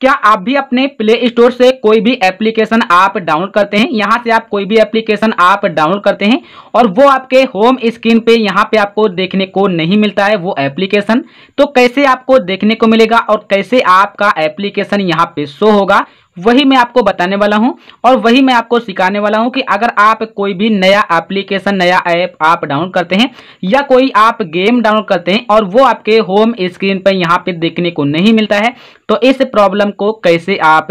क्या आप भी अपने प्ले स्टोर से कोई भी एप्लीकेशन आप डाउनलोड करते हैं यहाँ से आप कोई भी एप्लीकेशन आप डाउनलोड करते हैं और वो आपके होम स्क्रीन पे यहाँ पे आपको देखने को नहीं मिलता है वो एप्लीकेशन तो कैसे आपको देखने को मिलेगा और कैसे आपका एप्लीकेशन यहाँ पे शो होगा वही मैं आपको बताने वाला हूं और वही मैं आपको सिखाने वाला हूं कि अगर आप कोई भी नया एप्लीकेशन नया ऐप आप डाउनलोड करते हैं या कोई आप गेम डाउनलोड करते हैं और वो आपके होम स्क्रीन पर यहाँ पे देखने को नहीं मिलता है तो इस प्रॉब्लम को कैसे आप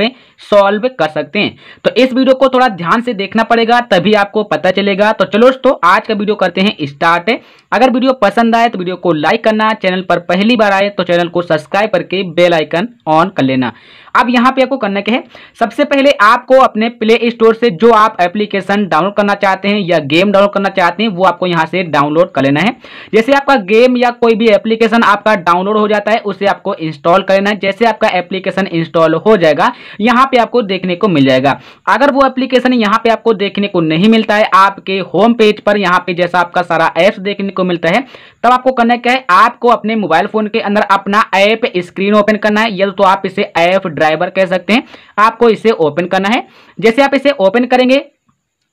सॉल्व कर सकते हैं तो इस वीडियो को थोड़ा ध्यान से देखना पड़ेगा तभी आपको पता चलेगा तो चलो दोस्तों आज का वीडियो करते हैं स्टार्ट अगर वीडियो पसंद आए तो वीडियो को लाइक करना चैनल पर पहली बार आए तो चैनल को सब्सक्राइब करके बेल आइकन ऑन कर लेना अब यहाँ पे आपको करना क्या है सबसे पहले आपको अपने प्ले स्टोर से जो आप एप्लीकेशन डाउनलोड करना चाहते हैं या गेम डाउनलोड करना चाहते हैं वो आपको यहाँ से डाउनलोड कर लेना है जैसे आपका गेम या कोई भी एप्लीकेशन आपका डाउनलोड हो जाता है उसे आपको इंस्टॉल कर लेना है जैसे आपका एप्लीकेशन इंस्टॉल हो जाएगा यहाँ पे आपको देखने को मिल जाएगा अगर वो एप्लीकेशन यहाँ पे आपको देखने को नहीं मिलता है आपके होम पेज पर यहाँ पे जैसा आपका सारा ऐप्स देखने को मिलता है तब आपको करना क्या है आपको अपने मोबाइल फोन के अंदर अपना ऐप स्क्रीन ओपन करना है या तो आप इसे ऐप ड्राइवर कह सकते हैं आपको इसे ओपन करना है जैसे आप इसे ओपन करेंगे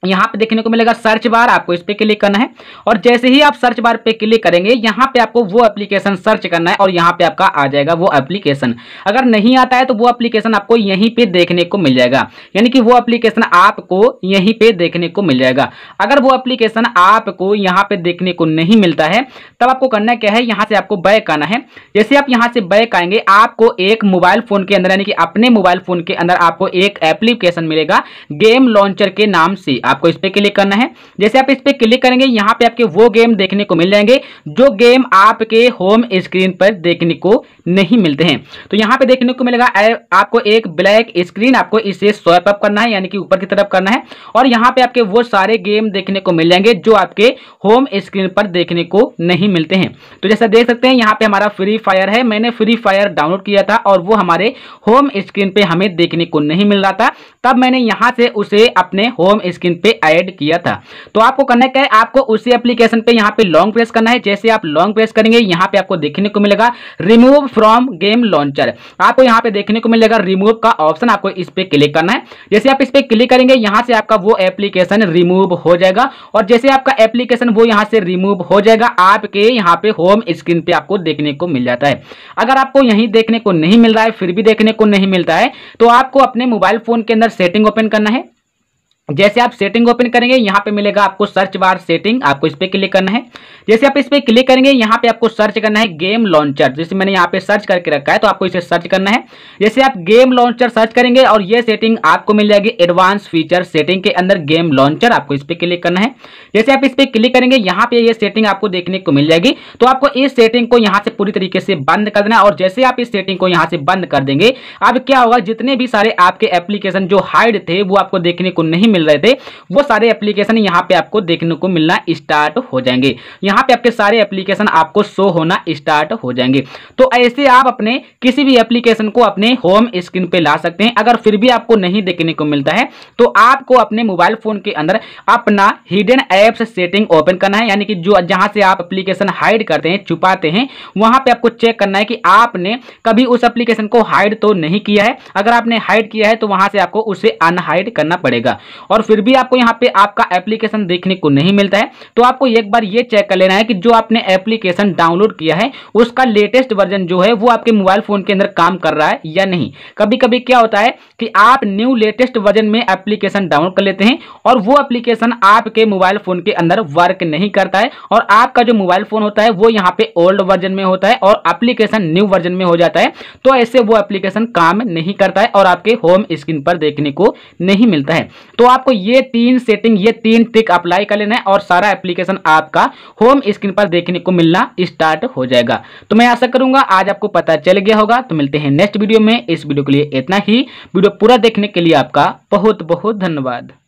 यहाँ पे देखने को मिलेगा सर्च बार आपको इस पर क्लिक करना है और जैसे ही आप सर्च बार पे क्लिक करेंगे यहाँ पे आपको वो एप्लीकेशन सर्च करना है और यहाँ पे आपका आ जाएगा वो एप्लीकेशन अगर नहीं आता है तो वो एप्लीकेशन आपको यहीं पे देखने को मिल जाएगा यानी कि वो एप्लीकेशन आपको यहीं पे देखने को मिल जाएगा अगर वो एप्लीकेशन आपको यहाँ पे देखने को नहीं मिलता है तब आपको करना क्या है यहाँ से आपको बैक आना है जैसे आप यहाँ से बैक आएंगे आपको एक मोबाइल फोन के अंदर यानी कि अपने मोबाइल फोन के अंदर आपको एक एप्लीकेशन मिलेगा गेम लॉन्चर के नाम से आपको इस पर क्लिक करना है जैसे आप इस पर क्लिक करेंगे यहाँ पे आपके वो गेम देखने को मिल जाएंगे जो गेम आपके होम स्क्रीन पर देखने को नहीं मिलते हैं तो यहाँ पे देखने को मिलेगा आपको एक ब्लैक स्क्रीन आपको इसे स्वैप अप करना है यानी कि ऊपर की तरफ करना है और यहाँ पे आपके वो सारे गेम देखने को मिल जाएंगे जो आपके होम स्क्रीन पर देखने को नहीं मिलते हैं तो जैसा देख सकते हैं यहाँ पे हमारा फ्री फायर है मैंने फ्री फायर डाउनलोड किया था और वो हमारे होम स्क्रीन पर हमें देखने को नहीं मिल रहा था तब मैंने यहाँ से उसे अपने होम स्क्रीन पे ऐड किया था तो आपको करना क्या है आपको उसी एप्लीकेशन पे यहाँ पे लॉन्ग प्रेस करना है जैसे आप लॉन्ग प्रेस करेंगे यहाँ पे आपको देखने को मिलेगा रिमूव फ्रॉम गेम लॉन्चर आपको यहाँ पे देखने को मिलेगा रिमूव का ऑप्शन आपको इस पर क्लिक करना है जैसे आप इस पर क्लिक करेंगे यहाँ से आपका वो एप्लीकेशन रिमूव हो जाएगा और जैसे आपका एप्लीकेशन वो यहाँ से रिमूव हो जाएगा आपके यहाँ पे होम स्क्रीन पे आपको देखने को मिल जाता है अगर आपको यहीं देखने को नहीं मिल रहा है फिर भी देखने को नहीं मिलता है तो आपको अपने मोबाइल फोन के अंदर सेटिंग ओपन करना है जैसे आप सेटिंग ओपन करेंगे यहाँ पे मिलेगा आपको सर्च बार सेटिंग आपको इस पर क्लिक करना है जैसे आप इस पर क्लिक करेंगे यहाँ पे आपको सर्च करना है गेम लॉन्चर जैसे मैंने यहाँ पे सर्च करके रखा है तो आपको इसे सर्च करना है जैसे आप गेम लॉन्चर सर्च करेंगे और ये सेटिंग आपको मिल जाएगी एडवांस फीचर सेटिंग के अंदर गेम लॉन्चर आपको इस पर क्लिक करना है जैसे आप इस पर क्लिक करेंगे यहाँ पे ये सेटिंग आपको देखने को मिल जाएगी तो आपको इस सेटिंग को यहाँ से पूरी तरीके से बंद कर देना और जैसे आप इस सेटिंग को यहाँ से बंद कर देंगे अब क्या होगा जितने भी सारे आपके एप्लीकेशन जो हाइड थे वो आपको देखने को नहीं मिल रहे थे वो सारे एप्लीकेशन यहाँ पे आपको देखने को मिलना स्टार्ट हो जाएंगे यहाँ पे आपके सारे एप्लीकेशन आपको शो होना स्टार्ट हो जाएंगे तो ऐसे आप अपने किसी भी एप्लीकेशन को अपने होम स्क्रीन पे ला सकते हैं अगर फिर भी आपको नहीं देखने को मिलता है तो आपको अपने मोबाइल फोन के अंदर अपना हिडन एप्स सेटिंग ओपन करना है यानी कि जो जहाँ से आप एप्लीकेशन हाइड करते हैं छुपाते हैं वहाँ पर आपको चेक करना है कि आपने कभी उस एप्लीकेशन को हाइड तो नहीं किया है अगर आपने हाइड किया है तो वहां से आपको उसे अनहाइड करना पड़ेगा और फिर भी आपको यहाँ पे आपका एप्लीकेशन देखने को नहीं मिलता है तो आपको एक बार ये चेक कर लेना है कि जो आपने एप्लीकेशन डाउनलोड किया है उसका लेटेस्ट वर्जन जो है वो आपके मोबाइल फोन के अंदर काम कर रहा है या नहीं कभी कभी क्या होता है कि आप न्यू लेटेस्ट वर्जन में एप्लीकेशन डाउनलोड कर लेते हैं और वो एप्लीकेशन आपके मोबाइल फोन के अंदर वर्क नहीं करता है और आपका जो मोबाइल फोन होता है वो यहाँ पे ओल्ड वर्जन में होता है और एप्लीकेशन न्यू वर्जन में हो जाता है तो ऐसे वो एप्लीकेशन काम नहीं करता है और आपके होम स्क्रीन पर देखने को नहीं मिलता है तो आपको ये तीन सेटिंग ये तीन ट्रिक अप्लाई कर लेना है और सारा एप्लीकेशन आपका होम स्क्रीन पर देखने को मिलना स्टार्ट हो जाएगा तो मैं आशा करूंगा आज आपको पता चल गया होगा तो मिलते हैं नेक्स्ट वीडियो में इस वीडियो के लिए इतना ही वीडियो पूरा देखने के लिए आपका बहुत बहुत धन्यवाद